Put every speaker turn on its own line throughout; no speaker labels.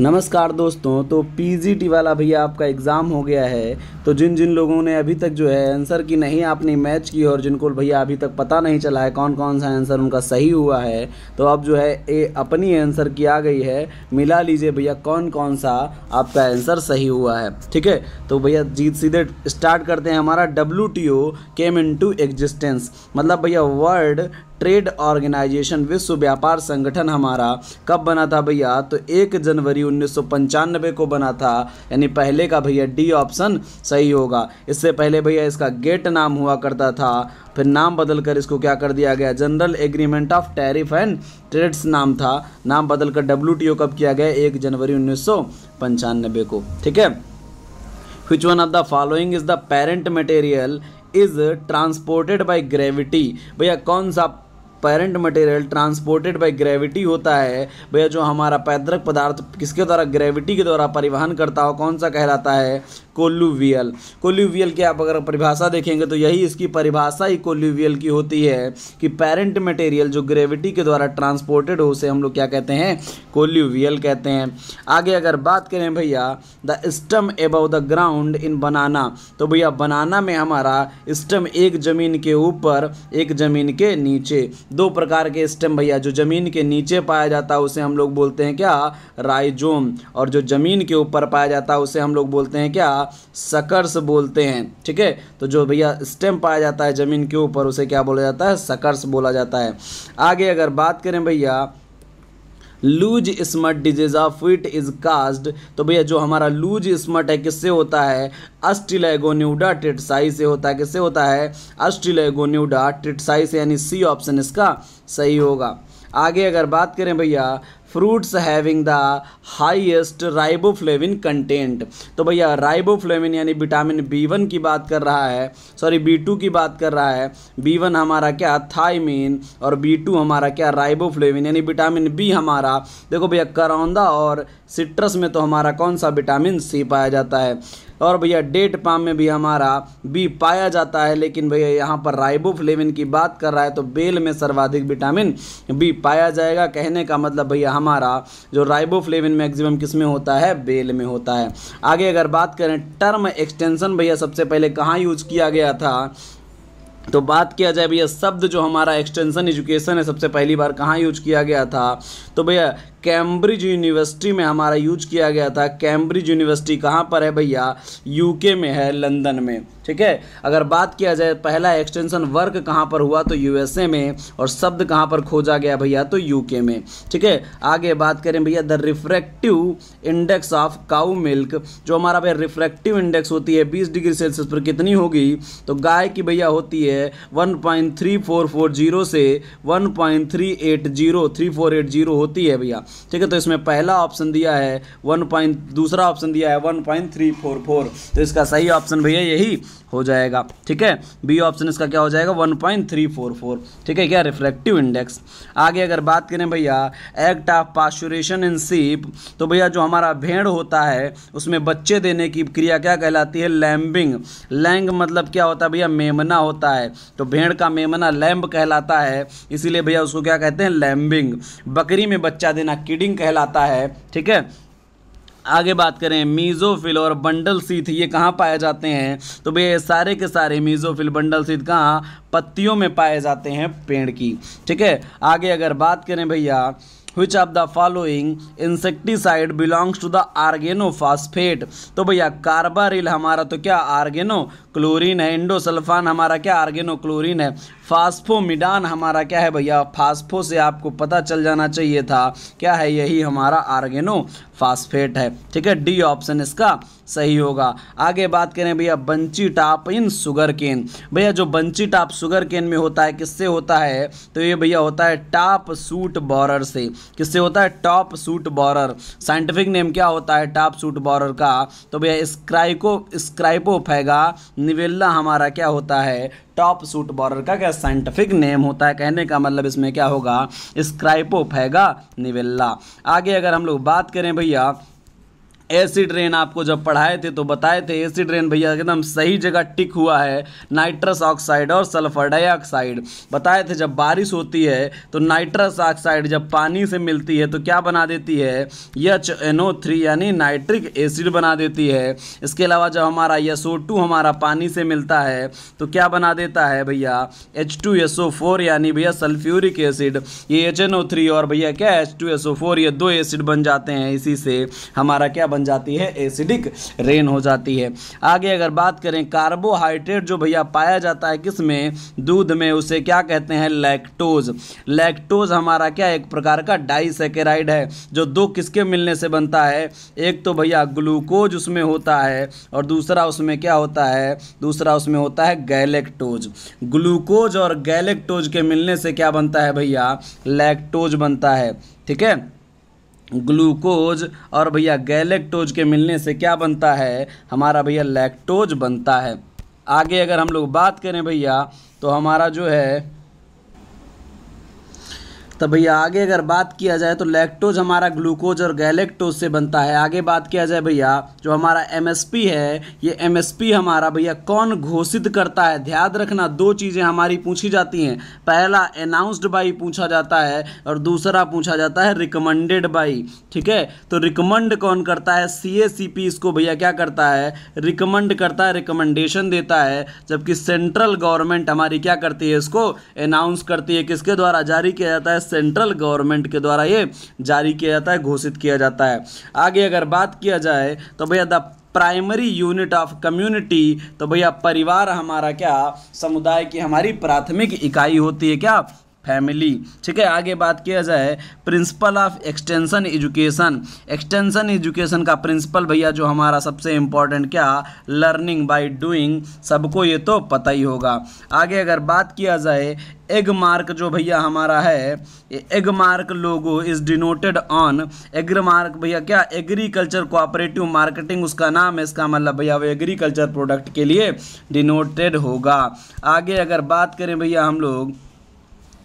नमस्कार दोस्तों तो पीजीटी वाला भैया आपका एग्ज़ाम हो गया है तो जिन जिन लोगों ने अभी तक जो है आंसर की नहीं आपने मैच की और जिनको भैया अभी तक पता नहीं चला है कौन कौन सा आंसर उनका सही हुआ है तो अब जो है ए, अपनी आंसर की आ गई है मिला लीजिए भैया कौन कौन सा आपका आंसर सही हुआ है ठीक है तो भैया जीत सीधे स्टार्ट करते हैं हमारा W T O came into existence मतलब भैया वर्ल्ड ट्रेड ऑर्गेनाइजेशन विश्व व्यापार संगठन हमारा कब बना था भैया तो एक जनवरी उन्नीस को बना था यानी पहले का भैया डी ऑप्शन सही होगा इससे पहले भैया इसका गेट नाम हुआ करता था फिर नाम बदलकर इसको क्या कर दिया गया General Agreement of Tariff and Trades नाम था नाम बदलकर डब्ल्यू कब किया गया एक जनवरी उन्नीस को ठीक है which one of the following is the parent material is transported by gravity भैया कौन सा parent material transported by gravity होता है भैया जो हमारा पैदरक पदार्थ किसके द्वारा ग्रेविटी के द्वारा परिवहन करता हो कौन सा कहलाता है कोल्यूवियल कोल्यूवियल की आप अगर परिभाषा देखेंगे तो यही इसकी परिभाषा ही कोल्यूवियल की होती है कि पेरेंट मटेरियल जो ग्रेविटी के द्वारा ट्रांसपोर्टेड हो उसे हम लोग क्या कहते हैं कोल्यूवियल कहते हैं आगे अगर बात करें भैया the stem above the ground in banana तो भैया बनाना में हमारा स्टम एक ज़मीन के ऊपर एक ज़मीन के नीचे दो प्रकार के स्टेम भैया जो ज़मीन के नीचे पाया जाता है उसे हम लोग बोलते हैं क्या राइजोम और जो ज़मीन के ऊपर पाया जाता है उसे हम लोग बोलते हैं क्या सकर्स बोलते हैं ठीक है तो जो भैया स्टेम पाया जाता है ज़मीन के ऊपर उसे क्या बोला जाता है सकर्स बोला जाता है आगे अगर बात करें भैया loose smut disease of wheat is caused तो भैया जो हमारा लूज स्मट है किससे होता है अस्टिलेगोन्यूडा ट्रिटसाई से होता है किससे होता है अस्टिलेगोन्यूडा ट्रिटसाई से यानी सी ऑप्शन इसका सही होगा आगे अगर बात करें भैया fruits having the highest riboflavin content तो भैया राइबोफ्लेविन यानी विटामिन बी वन की बात कर रहा है सॉरी बी टू की बात कर रहा है बी वन हमारा क्या थाइमीन और बी टू हमारा क्या राइबोफ्लेविन यानी विटामिन बी हमारा देखो भैया करौंदा और सिट्रस में तो हमारा कौन सा विटामिन सी पाया जाता है और भैया डेट पाम में भी हमारा बी पाया जाता है लेकिन भैया यहाँ पर राइबोफ्लेविन की बात कर रहा है तो बेल में सर्वाधिक विटामिन बी पाया जाएगा कहने का मतलब भैया हमारा जो राइबोफ्लेविन मैक्सिमम किस में होता है बेल में होता है आगे अगर बात करें टर्म एक्सटेंसन भैया सबसे पहले कहाँ यूज किया गया था तो बात किया जाए भैया शब्द जो हमारा एक्सटेंशन एजुकेशन है सबसे पहली बार कहाँ यूज किया गया था तो भैया कैम्ब्रिज यूनिवर्सिटी में हमारा यूज किया गया था कैम्ब्रिज यूनिवर्सिटी कहाँ पर है भैया यूके में है लंदन में ठीक है अगर बात किया जाए पहला एक्सटेंशन वर्क कहाँ पर हुआ तो यूएसए में और शब्द कहाँ पर खोजा गया भैया तो यूके में ठीक है आगे बात करें भैया the refractive index of cow milk जो हमारा भैया रिफ्रैक्टिव इंडेक्स होती है 20 डिग्री सेल्सियस पर कितनी होगी तो गाय की भैया होती है जीरो से एट जीरो होती है भैया ठीक है तो इसमें पहला ऑप्शन दिया है वन पॉइंट दूसरा ऑप्शन दिया है one point three four four तो इसका सही ऑप्शन भैया यही हो जाएगा ठीक है बी ऑप्शन इसका क्या हो जाएगा 1.344 ठीक है क्या रिफ्लेक्टिव इंडेक्स आगे अगर बात करें भैया एक्ट ऑफ पास्चुरेशन इन सीप तो भैया जो हमारा भेड़ होता है उसमें बच्चे देने की क्रिया क्या कहलाती है लैम्बिंग लैंग मतलब क्या होता है भैया मेमना होता है तो भेड़ का मेमना लैम्ब कहलाता है इसीलिए भैया उसको क्या कहते हैं लैम्बिंग बकरी में बच्चा देना किडिंग कहलाता है ठीक है आगे बात करें मीज़ोफिल और बंडल सीथ ये कहाँ पाए जाते हैं तो भैया सारे के सारे मीज़ोफिल बंडल सीथ कहाँ पत्तियों में पाए जाते हैं पेड़ की ठीक है आगे अगर बात करें भैया which of the following insecticide belongs to the organophosphate तो भैया कार्बारिल हमारा तो क्या आर्गेनो क्लोरीन है इंडोसल्फान हमारा क्या आर्गेनोक्लोरीन है फास्फोमिडान हमारा क्या है भैया फास्फो से आपको पता चल जाना चाहिए था क्या है यही हमारा आर्गेनो फास्फेट है ठीक है डी ऑप्शन इसका सही होगा आगे बात करें भैया bunchy top in sugarcane भैया जो बंची टाप सुगर केन में होता है किससे होता है तो ये भैया होता है टाप सूट बॉरर से किससे होता है top shoot borer scientific name क्या होता है टाप सूट बॉरर का तो भैया स्क्राइको फैगा निवेल्ला हमारा क्या होता है टॉप सूट बॉर्डर का क्या साइंटिफिक नेम होता है कहने का मतलब इसमें क्या होगा फैगा निवेल्ला आगे अगर हम लोग बात करें भैया एसी रेन आपको जब पढ़ाए थे तो बताए थे एसी रेन भैया एकदम सही जगह टिक हुआ है नाइट्रस ऑक्साइड और सल्फर डाइऑक्साइड बताए थे जब बारिश होती है तो नाइट्रस ऑक्साइड जब पानी से मिलती है तो क्या बना देती है यच ओ थ्री यानी नाइट्रिक एसिड बना देती है इसके अलावा जब हमारा ओ टू हमारा पानी से मिलता है तो क्या बना देता है भैया H two S O four यानी भैया सल्फ्यूरिक एसिड ये एच एन ओ थ्री और भैया क्या H two S O four ये दो एसिड बन जाते हैं इसी से हमारा क्या बन बन जाती है एसिडिक रेन हो जाती है आगे अगर बात करें कार्बोहाइड्रेट जो भैया पाया जाता है किस में दूध में उसे क्या कहते हैं लैक्टोज लैक्टोज हमारा क्या एक प्रकार का डाइसेकेराइड है जो दो किसके मिलने से बनता है एक तो भैया ग्लूकोज उसमें होता है और दूसरा उसमें क्या होता है दूसरा उसमें होता है गैलेक्टोज ग्लूकोज और गैलेक्टोज के मिलने से क्या बनता है भैया लैक्टोज बनता है ठीक है ग्लूकोज और भैया गैलेक्टोज के मिलने से क्या बनता है हमारा भैया लैक्टोज बनता है आगे अगर हम लोग बात करें भैया तो हमारा जो है तो भैया आगे अगर बात किया जाए तो लैक्टोज हमारा ग्लूकोज और गैलेक्टोज से बनता है आगे बात किया जाए भैया जो हमारा एमएसपी है ये एमएसपी हमारा भैया कौन घोषित करता है ध्यान रखना दो चीज़ें हमारी पूछी जाती हैं पहला अनाउंसड बाई पूछा जाता है और दूसरा पूछा जाता है रिकमेंडेड बाई ठीक है तो रिकमेंड कौन करता है सी इसको भैया क्या करता है रिकमेंड करता है रिकमेंडेशन देता है जबकि सेंट्रल गवर्नमेंट हमारी क्या करती है इसको अनाउंस करती है किसके द्वारा जारी किया जाता है सेंट्रल गवर्नमेंट के द्वारा ये जारी किया जाता है घोषित किया जाता है आगे अगर बात किया जाए तो भैया the primary unit of community तो भैया परिवार हमारा क्या समुदाय की हमारी प्राथमिक इकाई होती है क्या फैमिली ठीक है आगे बात किया जाए principle of extension education extension education का प्रिंसिपल भैया जो हमारा सबसे इम्पॉर्टेंट क्या लर्निंग बाय डूइंग सबको ये तो पता ही होगा आगे अगर बात किया जाए एग मार्क जो भैया हमारा है Agmark logo is denoted on Agmark भैया क्या एग्रीकल्चर कोऑपरेटिव मार्केटिंग उसका नाम है इसका मतलब भैया वो एग्रीकल्चर प्रोडक्ट के लिए डिनोटेड होगा आगे अगर बात करें भैया हम लोग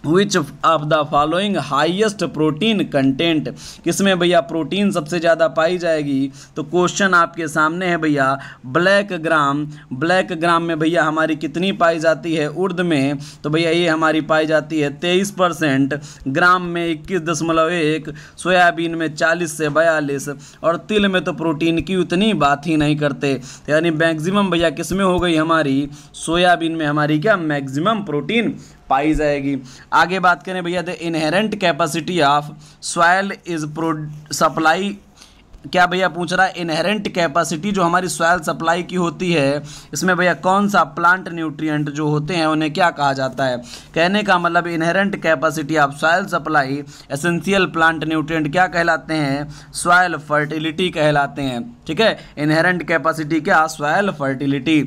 which of the following highest protein content किसमें भैया प्रोटीन सबसे ज़्यादा पाई जाएगी तो क्वेश्चन आपके सामने है भैया ब्लैक ग्राम ब्लैक ग्राम में भैया हमारी कितनी पाई जाती है उर्द में तो भैया ये हमारी पाई जाती है तेईस परसेंट ग्राम में इक्कीस दशमलव एक सोयाबीन में चालीस से बयालीस और तिल में तो प्रोटीन की उतनी बात ही नहीं करते तो यानी मैक्सिमम भैया किस में हो गई हमारी सोयाबीन में हमारी क्या मैगजिमम प्रोटीन पाई जाएगी आगे बात करें भैया the inherent capacity of soil is प्रो सप्लाई क्या भैया पूछ रहा है इनहेरेंट कैपेसिटी जो हमारी सॉयल सप्लाई की होती है इसमें भैया कौन सा प्लांट न्यूट्रिएंट जो होते हैं उन्हें क्या कहा जाता है कहने का मतलब इनहेरेंट कैपेसिटी आप soil supply essential plant nutrient क्या कहलाते हैं सॉयल फर्टिलिटी कहलाते हैं ठीक है इनहेरेंट कैपेसिटी क्या सॉयल फर्टिलिटी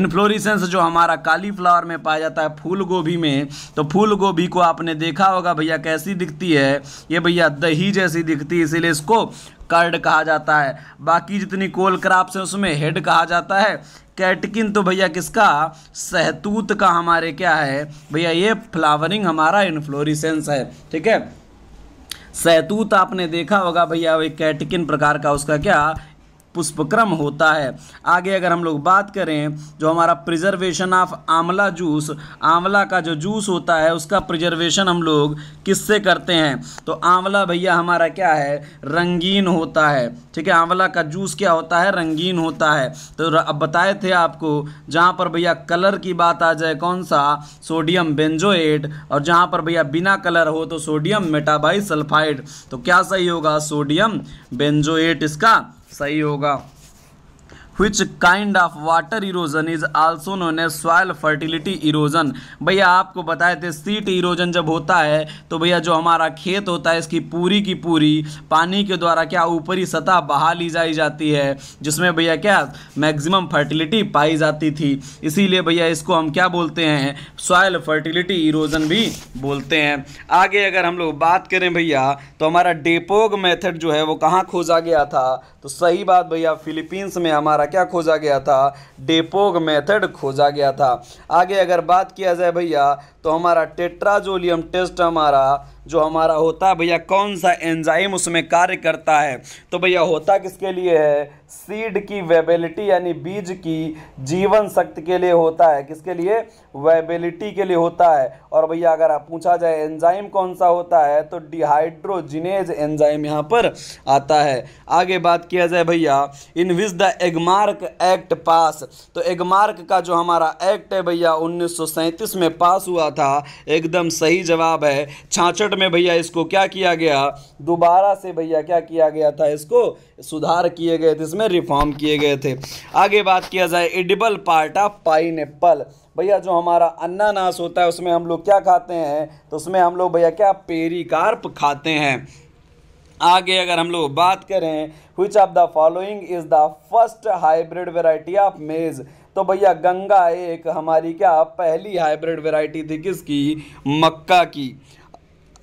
इनफ्लोरिसेंस जो हमारा काली फ्लावर में पाया जाता है फूल गोभी में तो फूल गोभी को आपने देखा होगा भैया कैसी दिखती है ये भैया दही जैसी दिखती है इसीलिए इसको कर्ड कहा जाता है बाकी जितनी कोल क्राप्स हैं उसमें हेड कहा जाता है कैटकिन तो भैया किसका सहतूत का हमारे क्या है भैया ये फ्लावरिंग हमारा इनफ्लोरिसेंस है ठीक है सहतूत आपने देखा होगा भैया वही कैटकिन प्रकार का उसका क्या पुष्पक्रम होता है आगे अगर हम लोग बात करें जो हमारा प्रिजर्वेशन ऑफ आंवला जूस आंवला का जो जूस होता है उसका प्रिजर्वेशन हम लोग किससे करते हैं तो आंवला भैया हमारा क्या है रंगीन होता है ठीक है आंवला का जूस क्या होता है रंगीन होता है तो अब बताए थे आपको जहाँ पर भैया कलर की बात आ जाए कौन सा सोडियम बेंजोएट और जहाँ पर भैया बिना कलर हो तो सोडियम मेटाबाई सल्फाइड तो क्या सही होगा सोडियम बेंजोएट इसका सही होगा which kind of water erosion is also known as soil fertility erosion भैया आपको बताए थे सीट इरोजन जब होता है तो भैया जो हमारा खेत होता है इसकी पूरी की पूरी पानी के द्वारा क्या ऊपरी सतह बहा ली जाई जाती है जिसमें भैया क्या मैक्सिमम फर्टिलिटी पाई जाती थी इसीलिए भैया इसको हम क्या बोलते हैं सॉयल फर्टिलिटी इरोजन भी बोलते हैं आगे अगर हम लोग बात करें भैया तो हमारा डेपोग मेथड जो है वो कहाँ खोजा गया था तो सही बात भैया फिलीपींस में हमारा हमारा क्या खोजा गया था डेपोग मेथड खोजा गया था आगे अगर बात किया जाए भैया तो हमारा टेट्राजोलियम टेस्ट हमारा जो हमारा होता है भैया कौन सा एंजाइम उसमें कार्य करता है तो भैया होता किसके लिए है सीड की वेबिलिटी यानी बीज की जीवन शक्ति के लिए होता है किसके लिए वेबिलिटी के लिए होता है और भैया अगर आप पूछा जाए एंजाइम कौन सा होता है तो डिहाइड्रोजिनेज एंजाइम यहाँ पर आता है आगे बात किया जाए भैया in which the Agmark act pass तो एगमार्क का जो हमारा एक्ट है भैया उन्नीस में पास हुआ था एकदम सही जवाब है छाछ शॉर्ट में भैया इसको क्या किया गया दोबारा से भैया क्या किया गया था इसको सुधार किए गए थे इसमें रिफॉर्म किए गए थे आगे बात किया जाए एडिबल पार्ट ऑफ पाइन भैया जो हमारा अन्नानास होता है उसमें हम लोग क्या खाते हैं तो उसमें हम लोग भैया क्या पेरिकार्प खाते हैं आगे अगर हम लोग बात करें which of the following is the first hybrid variety of maize तो भैया गंगा एक हमारी क्या पहली हाइब्रिड वेराइटी थी किसकी मक्का की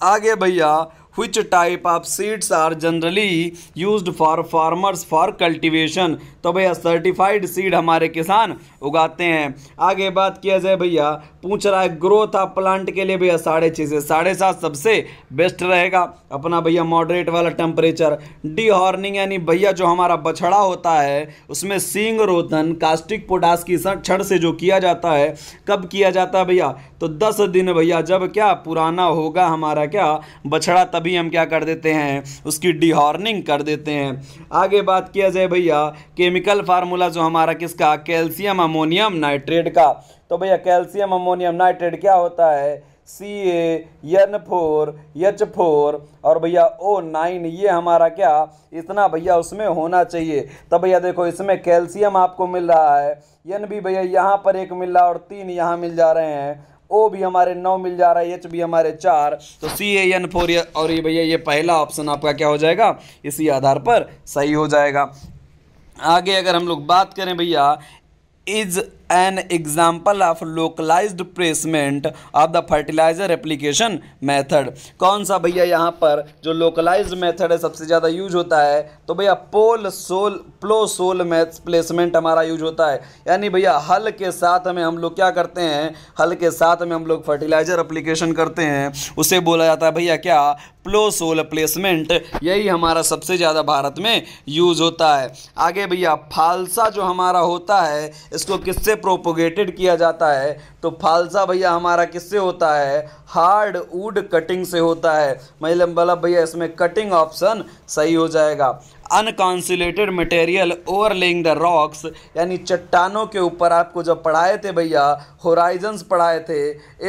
आगे भैया which type of seeds are generally used for farmers for cultivation तो भैया सर्टिफाइड सीड हमारे किसान उगाते हैं आगे बात किया जाए भैया पूछ रहा है ग्रोथ ऑफ प्लांट के लिए भैया साढ़े छः से साढ़े सात सबसे बेस्ट रहेगा अपना भैया मॉडरेट वाला टेम्परेचर डी हॉर्निंग यानी भैया जो हमारा बछड़ा होता है उसमें सींग रोधन कास्टिक पोटास की छड़ से जो किया जाता है कब किया जाता है भैया तो दस दिन भैया जब क्या पुराना होगा हमारा क्या बछड़ा तब तभी हम क्या कर देते हैं उसकी डिहॉर्निंग कर देते हैं आगे बात किया जाए भैया केमिकल फार्मूला जो हमारा किसका कैल्शियम अमोनियम नाइट्रेट का तो भैया कैल्शियम अमोनियम नाइट्रेट क्या होता है C N four H four और भैया ओ नाइन ये हमारा क्या इतना भैया उसमें होना चाहिए तो भैया देखो इसमें कैल्शियम आपको मिल रहा है एन भी भैया यहाँ पर एक मिल रहा है और तीन यहाँ मिल जा रहे हैं ओ भी हमारे नौ मिल जा रहा है एच भी हमारे चार तो सी ए एन फोर और ये भैया ये पहला ऑप्शन आपका क्या हो जाएगा इसी आधार पर सही हो जाएगा आगे अगर हम लोग बात करें भैया is an example of localised placement of the fertiliser application method कौन सा भैया यहाँ पर जो लोकलाइज मैथड है सबसे ज़्यादा यूज होता है तो भैया पोल सोल प्लोसोल मैथ्स प्लेसमेंट हमारा यूज होता है यानी भैया हल के साथ में हम लोग क्या करते हैं हल के साथ में हम लोग फर्टिलाइज़र अप्लीकेशन करते हैं उसे बोला जाता है भैया क्या प्लोसोल प्लेसमेंट यही हमारा सबसे ज़्यादा भारत में यूज़ होता है आगे भैया फालसा जो हमारा होता है इसको किससे प्रोपोगेटेड किया जाता है तो फालसा भैया हमारा किससे होता है हार्ड वुड कटिंग से होता है महिला बल्लभ भैया इसमें कटिंग ऑप्शन सही हो जाएगा unconsolidated material overlying the rocks यानी चट्टानों के ऊपर आपको जब पढ़ाए थे भैया होराइजन्स पढ़ाए थे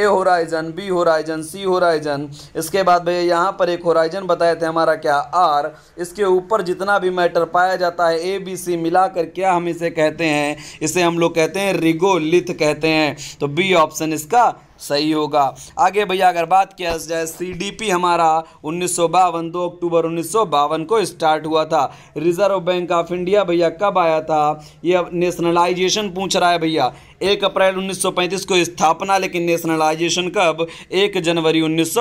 A horizon B horizon C horizon इसके बाद भैया यहाँ पर एक होराइजन बताए थे हमारा क्या आर इसके ऊपर जितना भी मैटर पाया जाता है ए बी सी मिला कर क्या हम इसे कहते हैं इसे हम लोग कहते हैं रिगोलिथ कहते हैं तो बी ऑप्शन इसका सही होगा आगे भैया अगर बात किया जाए सीडीपी हमारा उन्नीस दो अक्टूबर उन्नीस को स्टार्ट हुआ था रिजर्व बैंक ऑफ इंडिया भैया कब आया था ये नेशनलाइजेशन पूछ रहा है भैया एक अप्रैल 1935 को स्थापना लेकिन नेशनलाइजेशन कब एक जनवरी उन्नीस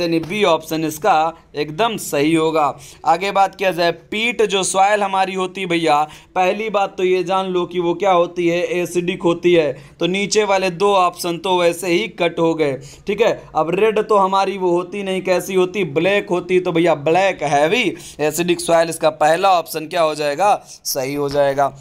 यानी बी ऑप्शन इसका एकदम सही होगा आगे बात किया जाए पीट जो सॉयल हमारी होती भैया पहली बात तो ये जान लो कि वो क्या होती है एसिडिक होती है तो नीचे वाले दो ऑप्शन तो वैसे ही कट हो गए ठीक है अब रेड तो हमारी वो होती नहीं कैसी होती ब्लैक होती तो भैया ब्लैक हैवी एसिडिक सॉयल इसका पहला ऑप्शन क्या हो जाएगा सही हो जाएगा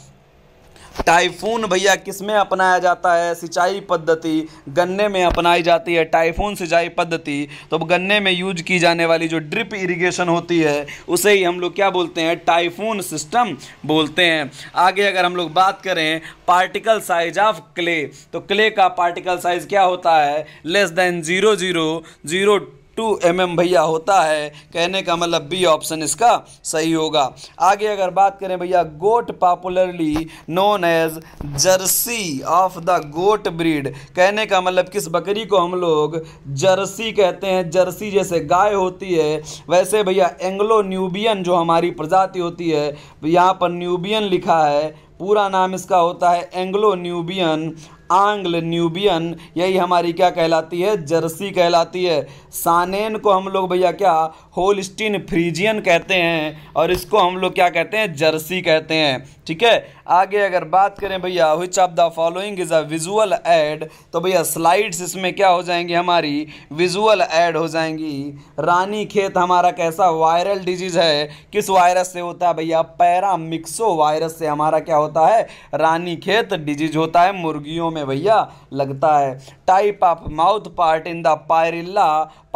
टाइफून भैया किस में अपनाया जाता है सिंचाई पद्धति गन्ने में अपनाई जाती है टाइफून सिंचाई पद्धति तो अब गन्ने में यूज की जाने वाली जो ड्रिप इरिगेशन होती है उसे ही हम लोग क्या बोलते हैं टाइफून सिस्टम बोलते हैं आगे अगर हम लोग बात करें पार्टिकल साइज ऑफ क्ले तो क्ले का पार्टिकल साइज क्या होता है less than zero zero zero two M M भैया होता है कहने का मतलब बी ऑप्शन इसका सही होगा आगे अगर बात करें भैया goat popularly known as Jersey of the goat breed कहने का मतलब किस बकरी को हम लोग जर्सी कहते हैं जर्सी जैसे गाय होती है वैसे भैया एंग्लो न्यूबियन जो हमारी प्रजाति होती है यहाँ पर न्यूबियन लिखा है पूरा नाम इसका होता है एंग्लो न्यूबियन आंग्ल न्यूबियन यही हमारी क्या कहलाती है जर्सी कहलाती है सानेन को हम लोग भैया क्या होलस्टीन फ्रीजियन कहते हैं और इसको हम लोग क्या कहते हैं जर्सी कहते हैं ठीक है आगे अगर बात करें भैया which of the following is a visual aid तो भैया स्लाइड्स इसमें क्या हो जाएंगी हमारी विजुअल एड हो जाएंगी रानी खेत हमारा कैसा वायरल डिजीज़ है किस वायरस से होता है भैया पैरामिक्सो वायरस से हमारा क्या होता है रानी खेत डिजीज होता है मुर्गियों में भैया लगता है type of mouth part in the pyrilla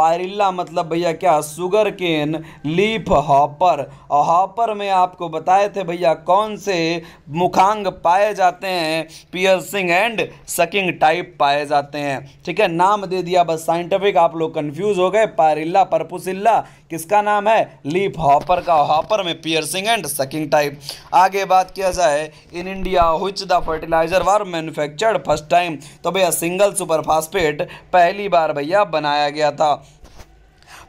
pyrilla मतलब भैया क्या सुगर केन लीफ हॉपर और हॉपर में आपको बताए थे भैया कौन से मुखांग पाए जाते हैं पियर्सिंग एंड सकिंग टाइप पाए जाते हैं ठीक है नाम दे दिया बस साइंटिफिक आप लोग कन्फ्यूज हो गए पायरिल्ला परपुसिल्ला किसका नाम है लीप हॉपर का हॉपर में पियर्सिंग एंड सकिंग टाइप आगे बात किया जाए in India which the fertiliser was manufactured first time तो भैया सिंगल सुपरफास्पेट पहली बार भैया बनाया गया था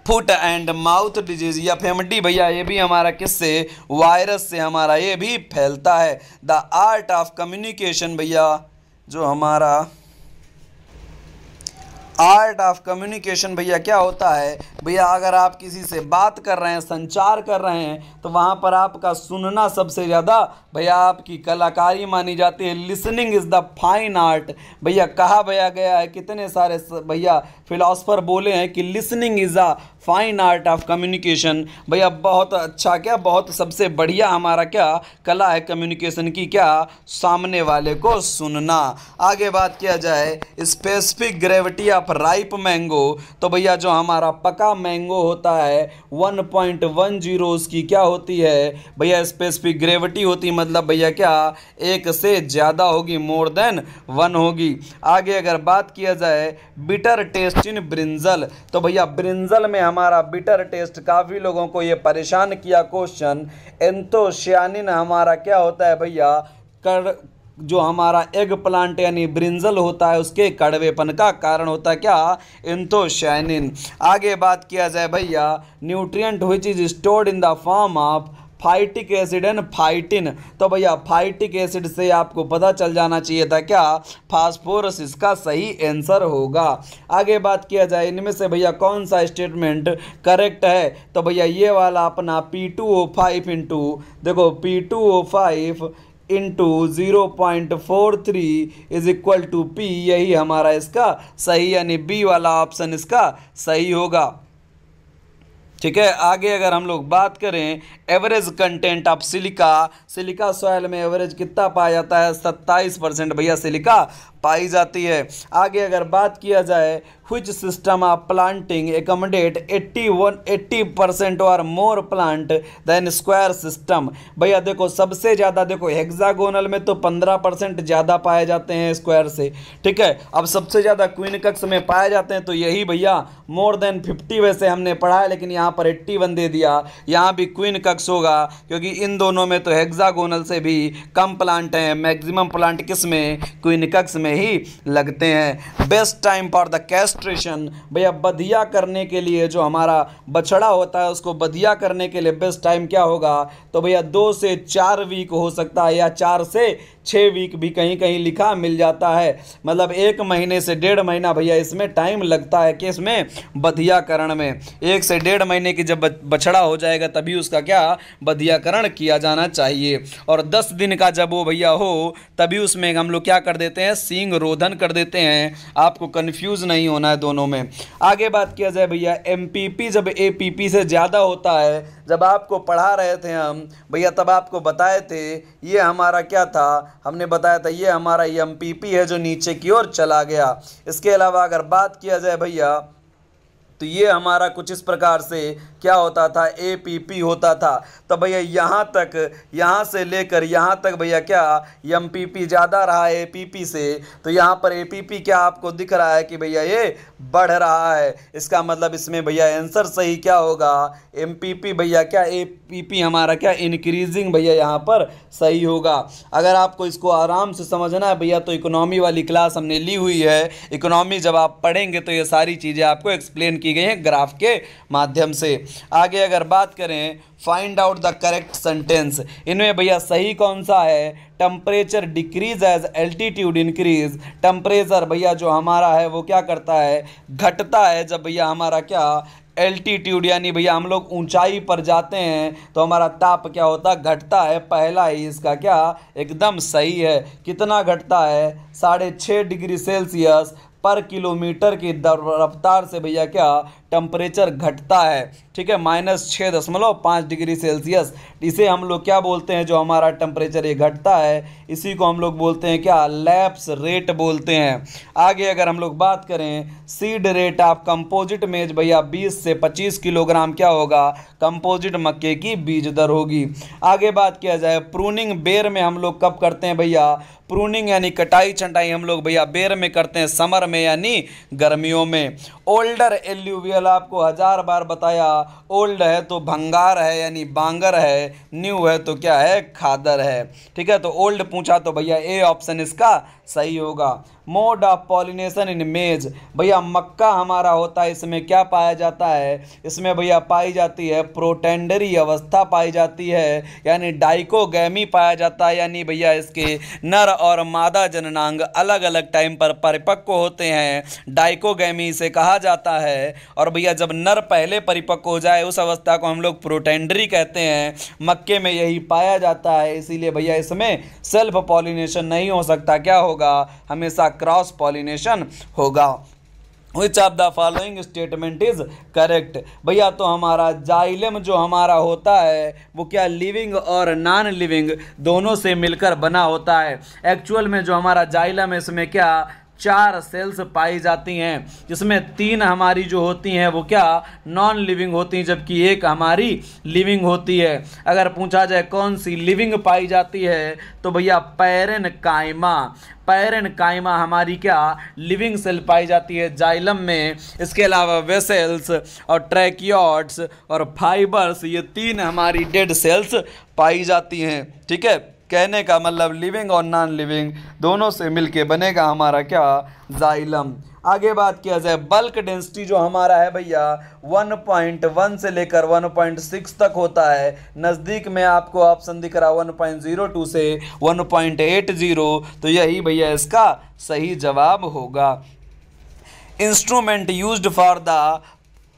फुट एंड माउथ डिजीज या फेमडी भैया ये भी हमारा किससे वायरस से हमारा ये भी फैलता है द आर्ट ऑफ कम्युनिकेशन भैया जो हमारा आर्ट ऑफ कम्युनिकेशन भैया क्या होता है भैया अगर आप किसी से बात कर रहे हैं संचार कर रहे हैं तो वहाँ पर आपका सुनना सबसे ज़्यादा भैया आपकी कलाकारी मानी जाती है listening is the fine art भैया कहा भैया गया है कितने सारे भैया फिलासफ़र बोले हैं कि listening is a fine art of communication भैया बहुत अच्छा क्या बहुत सबसे बढ़िया हमारा क्या कला है कम्युनिकेशन की क्या सामने वाले को सुनना आगे बात किया जाए specific gravity of ripe mango तो भैया जो हमारा पका मैंगो होता है 1.10 पॉइंट उसकी क्या होती है भैया स्पेसिफिक ग्रेविटी होती मतलब भैया क्या एक से ज़्यादा होगी मोर देन वन होगी आगे अगर बात किया जाए बिटर टेस्ट इन ब्रिंजल तो भैया ब्रिंजल में हम हमारा बिटर टेस्ट काफ़ी लोगों को ये परेशान किया क्वेश्चन एंथोशियानिन हमारा क्या होता है भैया कर जो हमारा एग प्लांट यानी ब्रिंजल होता है उसके कड़वेपन का कारण होता है क्या इंथोशाइनिन आगे बात किया जाए भैया nutrient which is stored in the form of phytic acid and phytin तो भैया फाइटिक एसिड से आपको पता चल जाना चाहिए था क्या फास्फोरस इसका सही आंसर होगा आगे बात किया जाए इनमें से भैया कौन सा स्टेटमेंट करेक्ट है तो भैया ये वाला अपना P two O five into देखो P two O five into zero point four three is equal to P यही हमारा इसका सही यानी बी वाला ऑप्शन इसका सही होगा ठीक है आगे अगर हम लोग बात करें average content of silica silica soil में एवरेज कितना पाया जाता है सत्ताईस परसेंट भैया सिलिका पाई जाती है आगे अगर बात किया जाए which system of planting accommodate 81 eighty percent और more plant than square system भैया देखो सबसे ज़्यादा देखो हेक्सागोनल में तो 15 परसेंट ज़्यादा पाए जाते हैं स्क्वायर से ठीक है अब सबसे ज़्यादा क्वीन कक्ष में पाए जाते हैं तो यही भैया मोर देन 50 वैसे हमने पढ़ा है लेकिन यहाँ पर 81 दे दिया यहाँ भी क्वीन कक्ष होगा क्योंकि इन दोनों में तो हेक्सागोनल से भी कम प्लांट हैं मैक्सिमम प्लांट किस में क्वीन कक्ष में में ही लगते हैं best time for the castration भैया बधिया करने के लिए जो हमारा बछड़ा होता है उसको बधिया करने के लिए बेस्ट टाइम क्या होगा तो भैया दो से चार वीक हो सकता है या चार से छः वीक भी कहीं कहीं लिखा मिल जाता है मतलब एक महीने से डेढ़ महीना भैया इसमें टाइम लगता है कि इसमें बधियाकरण में एक से डेढ़ महीने की जब बछड़ा हो जाएगा तभी उसका क्या बधियाकरण किया जाना चाहिए और दस दिन का जब वो भैया हो तभी उसमें हम लोग क्या कर देते हैं सी सींग रोधन कर देते हैं आपको कन्फ्यूज़ नहीं होना है दोनों में आगे बात किया जाए भैया एम जब ए से ज़्यादा होता है जब आपको पढ़ा रहे थे हम भैया तब आपको बताए थे ये हमारा क्या था हमने बताया था ये हमारा एम है जो नीचे की ओर चला गया इसके अलावा अगर बात किया जाए भैया तो ये हमारा कुछ इस प्रकार से क्या होता था ए पी पी होता था तो भैया यहाँ तक यहाँ से लेकर यहाँ तक भैया क्या एम पी पी ज़्यादा रहा ए पी पी से तो यहाँ पर ए पी पी क्या आपको दिख रहा है कि भैया ये बढ़ रहा है इसका मतलब इसमें भैया आंसर सही क्या होगा एम पी पी भैया क्या ए पीपी हमारा क्या इंक्रीजिंग भैया यहाँ पर सही होगा अगर आपको इसको आराम से समझना है भैया तो इकोनॉमी वाली क्लास हमने ली हुई है इकोनॉमी जब आप पढ़ेंगे तो ये सारी चीज़ें आपको एक्सप्लेन की गई हैं ग्राफ के माध्यम से आगे अगर बात करें find out the correct sentence इनमें भैया सही कौन सा है temperature decrease as altitude increase temperature भैया जो हमारा है वो क्या करता है घटता है जब भैया हमारा क्या एल्टीट्यूड यानी भैया हम लोग ऊंचाई पर जाते हैं तो हमारा ताप क्या होता घटता है पहला ही इसका क्या एकदम सही है कितना घटता है साढ़े छः डिग्री सेल्सियस पर किलोमीटर की रफ्तार से भैया क्या टेम्परेचर घटता है ठीक है माइनस छः दशमलव पाँच डिग्री सेल्सियस इसे हम लोग क्या बोलते हैं जो हमारा टेम्परेचर ये घटता है इसी को हम लोग बोलते हैं क्या लैप्स रेट बोलते हैं आगे अगर हम लोग बात करें सीड रेट आप कंपोजिट मेज भैया बीस से पच्चीस किलोग्राम क्या होगा कंपोजिट मक्के की बीज दर होगी आगे बात किया जाए प्रूनिंग बेर में हम लोग कब करते हैं भैया प्रूनिंग यानी कटाई छंटाई हम लोग भैया बेर में करते हैं समर में यानी गर्मियों में ओल्डर एल्यूवियल पहले आपको हज़ार बार बताया ओल्ड है तो भंगार है यानी बांगर है न्यू है तो क्या है खादर है ठीक है तो ओल्ड पूछा तो भैया ए ऑप्शन इसका सही होगा मोड ऑफ पॉलिनेशन इन मेज भैया मक्का हमारा होता है इसमें क्या पाया जाता है इसमें भैया पाई जाती है प्रोटेंडरी अवस्था पाई जाती है यानी डाइकोगैमी पाया जाता है यानी भैया इसके नर और मादा जननांग अलग अलग टाइम पर परिपक्व होते हैं डाइकोगैमी इसे कहा जाता है और भैया जब नर पहले परिपक्व हो जाए उस अवस्था को हम लोग प्रोटेंडरी कहते हैं मक्के में यही पाया जाता है इसीलिए भैया इसमें सेल्फ पॉलिनेशन नहीं हो सकता क्या होगा हमेशा क्रॉस पॉलिनेशन होगा which of the following statement is correct भैया तो हमारा जाइलम जो हमारा होता है वो क्या लिविंग और नॉन लिविंग दोनों से मिलकर बना होता है एक्चुअल में जो हमारा जाइलम है इसमें क्या चार सेल्स पाई जाती हैं जिसमें तीन हमारी जो होती हैं वो क्या नॉन लिविंग होती हैं जबकि एक हमारी लिविंग होती है अगर पूछा जाए कौन सी लिविंग पाई जाती है तो भैया पैरन कायमा पैरन कायमा हमारी क्या लिविंग सेल पाई जाती है जाइलम में इसके अलावा वेसेल्स और ट्रैकियॉट्स और फाइबर्स ये तीन हमारी डेड सेल्स पाई जाती हैं ठीक है कहने का मतलब लिविंग और नॉन लिविंग दोनों से मिलके बनेगा हमारा क्या जाइलम आगे बात किया जाए बल्क डेंसिटी जो हमारा है भैया 1.1 से लेकर 1.6 तक होता है नज़दीक में आपको ऑप्शन दिख रहा 1.02 से 1.80 तो यही भैया इसका सही जवाब होगा instrument used for the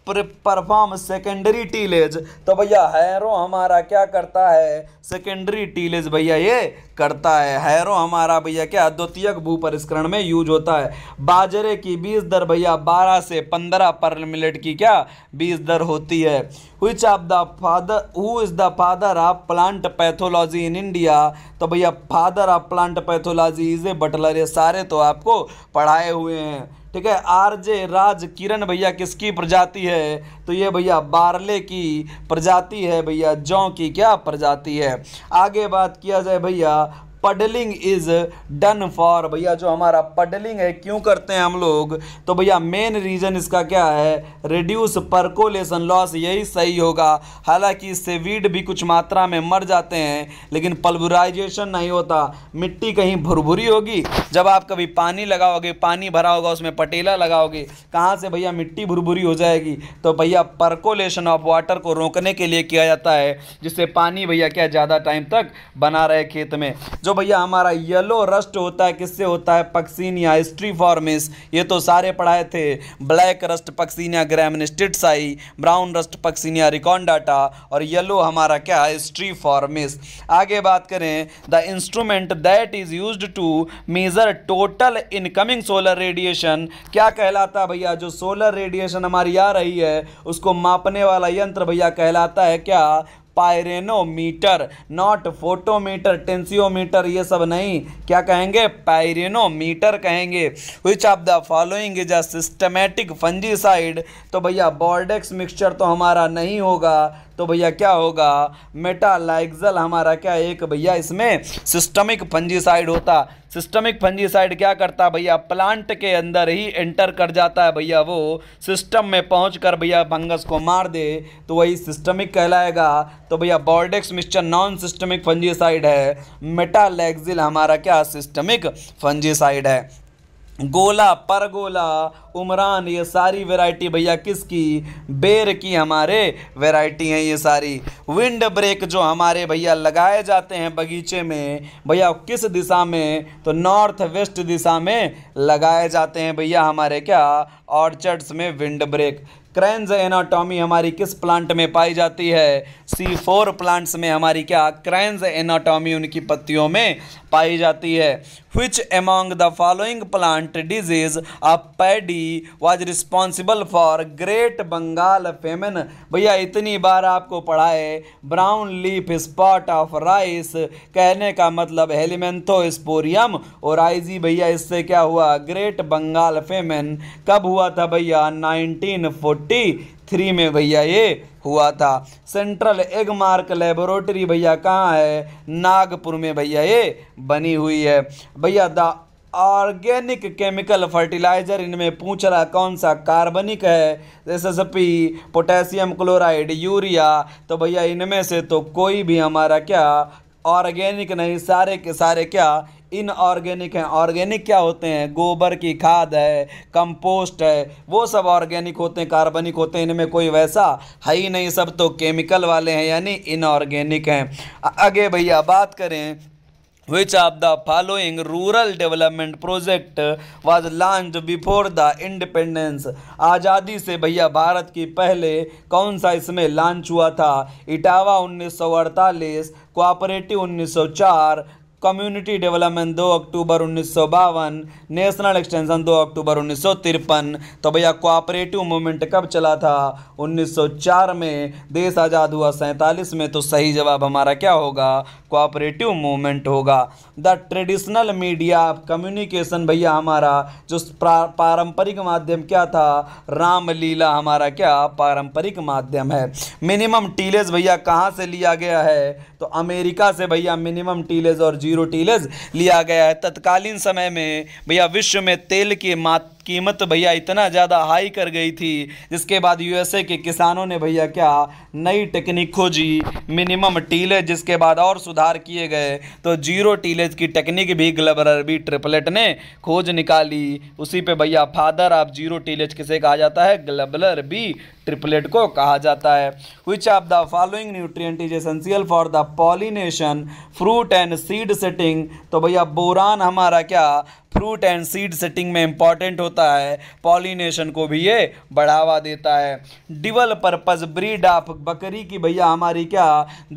perform secondary tillage तो भैया हैरो हमारा क्या करता है सेकेंडरी टीलेज भैया ये करता है हैरो हमारा भैया क्या द्वितीय भू परिष्करण में यूज होता है बाजरे की बीज दर भैया 12 से 15 पर मिनट की क्या बीज दर होती है which of the father who is the father of plant pathology in India तो भैया father of plant pathology is E Butler ये सारे तो आपको पढ़ाए हुए हैं ठीक है आरजे राज किरण भैया किसकी प्रजाति है तो ये भैया बारले की प्रजाति है भैया जौ की क्या प्रजाति है आगे बात किया जाए भैया पडलिंग इज डन फॉर भैया जो हमारा पडलिंग है क्यों करते हैं हम लोग तो भैया मेन रीज़न इसका क्या है रिड्यूस परकोलेशन लॉस यही सही होगा हालांकि इससे वीड भी कुछ मात्रा में मर जाते हैं लेकिन पल्वराइजेशन नहीं होता मिट्टी कहीं भुरभुरी होगी जब आप कभी पानी लगाओगे पानी भरा होगा उसमें पटेला लगाओगे कहाँ से भैया मिट्टी भुरभुरी हो जाएगी तो भैया परकोलेशन ऑफ वाटर को रोकने के लिए किया जाता है जिससे पानी भैया क्या ज़्यादा टाइम तक बना रहे खेत में जो भैया हमारा येलो रस्ट होता है किससे होता है पक्सीनिया स्ट्री फॉर्मिस ये तो सारे पढ़ाए थे black rust puccinia graminis tritici brown rust puccinia recondita और येलो हमारा क्या है स्ट्री फॉर्मिस आगे बात करें the instrument that is use to measure total incoming solar radiation क्या कहलाता है भैया जो सोलर रेडिएशन हमारी आ रही है उसको मापने वाला यंत्र भैया कहलाता है क्या पायरेनोमीटर नॉट फोटोमीटर टेंसियोमीटर ये सब नहीं क्या कहेंगे पायरेनोमीटर कहेंगे which of the following is a systematic fungicide तो भैया बॉर्डेक्स मिक्सचर तो हमारा नहीं होगा तो भैया क्या होगा मेटालाइक्जल हमारा क्या एक भैया इसमें सिस्टमिक फंजीसाइड होता सिस्टमिक फंजीसाइड क्या करता भैया प्लांट के अंदर ही एंटर कर जाता है भैया वो सिस्टम में पहुँच कर भैया फंगस को मार दे तो वही सिस्टमिक कहलाएगा तो भैया Bordeaux mixture non systemic fungicide है मेटालैक्जिल हमारा क्या सिस्टमिक फंजीसाइड है गोला परगोला उमरान ये सारी वैरायटी भैया किसकी बेर की हमारे वैरायटी हैं ये सारी विंड ब्रेक जो हमारे भैया लगाए जाते हैं बगीचे में भैया किस दिशा में तो नॉर्थ वेस्ट दिशा में लगाए जाते हैं भैया हमारे क्या ऑर्चर्ड्स में विंड ब्रेक क्रेंज एनाटॉमी हमारी किस प्लांट में पाई जाती है सी फोर प्लांट्स में हमारी क्या क्रेंज एनाटॉमी उनकी पत्तियों में पाई जाती है which among the following plant disease of paddy was responsible for great bengal famine भैया इतनी बार आपको पढ़ा है brown leaf spot of rice कहने का मतलब हेलिमेंथो स्पोरियम और आईजी भैया इससे क्या हुआ ग्रेट बंगाल फेमन कब हुआ था भैया 1940 थ्री में भैया ये हुआ था सेंट्रल एगमार्क लेबोरेटरी भैया कहाँ है नागपुर में भैया ये बनी हुई है भैया द ऑर्गेनिक केमिकल फर्टिलाइजर इनमें पूछ रहा कौन सा कार्बनिक है S S P potassium chloride urea तो भैया इनमें से तो कोई भी हमारा क्या ऑर्गेनिक नहीं सारे के सारे क्या इनऑर्गेनिक हैं ऑर्गेनिक क्या होते हैं गोबर की खाद है कंपोस्ट है वो सब ऑर्गेनिक होते हैं कार्बनिक होते हैं इनमें कोई वैसा है ही नहीं सब तो केमिकल वाले हैं यानी इनऑर्गेनिक हैं आगे भैया बात करें which of the following rural development project was launch before the independence आज़ादी से भैया भारत की पहले कौन सा इसमें लॉन्च हुआ था इटावा उन्नीस सौ अड़तालीस कोऑपरेटिव उन्नीस सौ चार कम्युनिटी डेवलपमेंट दो अक्टूबर उन्नीस नेशनल एक्सटेंशन दो अक्टूबर उन्नीस तो भैया कोऑपरेटिव मूवमेंट कब चला था 1904 में देश आज़ाद हुआ सैंतालीस में तो सही जवाब हमारा क्या होगा कोऑपरेटिव मूवमेंट होगा द ट्रेडिशनल मीडिया कम्युनिकेशन भैया हमारा जो पारंपरिक माध्यम क्या था रामलीला हमारा क्या पारंपरिक माध्यम है मिनिमम टीलेज भैया कहाँ से लिया गया है तो अमेरिका से भैया मिनिमम टीलेज और जीरो टीलेज लिया गया है तत्कालीन समय में भैया विश्व में तेल की मात्रा कीमत तो भैया इतना ज़्यादा हाई कर गई थी जिसके बाद यूएसए के किसानों ने भैया क्या नई टेक्निक खोजी मिनिमम टीलेज जिसके बाद और सुधार किए गए तो जीरो टीलेज की टेक्निक भी ग्लबर अरबी ट्रिपलेट ने खोज निकाली उसी पे भैया फादर आप जीरो टीलेज किसे कहा जाता है ग्लबलर बी ट्रिपलेट को कहा जाता है which of the following nutrient is essential for the pollination fruit and seed setting तो भैया बोरान हमारा क्या फ्रूट एंड सीड सेटिंग में इम्पॉर्टेंट होता है पॉलिनेशन को भी ये बढ़ावा देता है डिवल पर्पज़ ब्रीड ऑफ बकरी की भैया हमारी क्या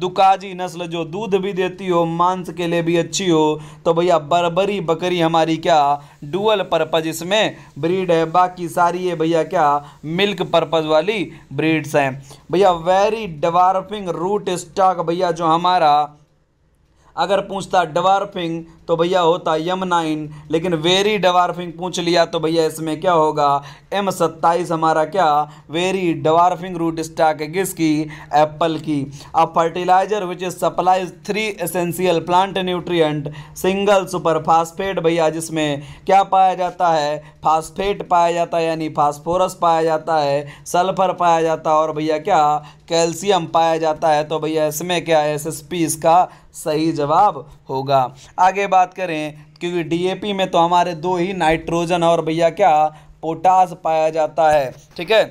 दुकाजी नस्ल जो दूध भी देती हो मांस के लिए भी अच्छी हो तो भैया बरबरी बकरी हमारी क्या डुअल पर्पज़ इसमें ब्रीड है बाकी सारी ये भैया क्या मिल्क पर्पज़ वाली ब्रीड्स हैं भैया वेरी डवार्फिंग रूट स्टॉक भैया जो हमारा अगर पूछता डवार्फिंग तो भैया होता यम नाइन लेकिन वेरी डवार्फिंग पूछ लिया तो भैया इसमें क्या होगा एम सत्ताईस हमारा क्या वेरी डवार्फिंग रूट स्टाक है किसकी एप्पल की अब fertiliser which is supplies three essential plant nutrient single super phosphate भैया जिसमें क्या पाया जाता है फास्फेट पाया जाता है यानी फास्फोरस पाया जाता है सल्फर पाया जाता है और भैया क्या कैल्शियम पाया जाता है तो भैया इसमें क्या है एस इसका सही जवाब होगा आगे बात बात करें क्योंकि डीएपी में तो हमारे दो ही नाइट्रोजन और भैया क्या पोटास पाया जाता है ठीक है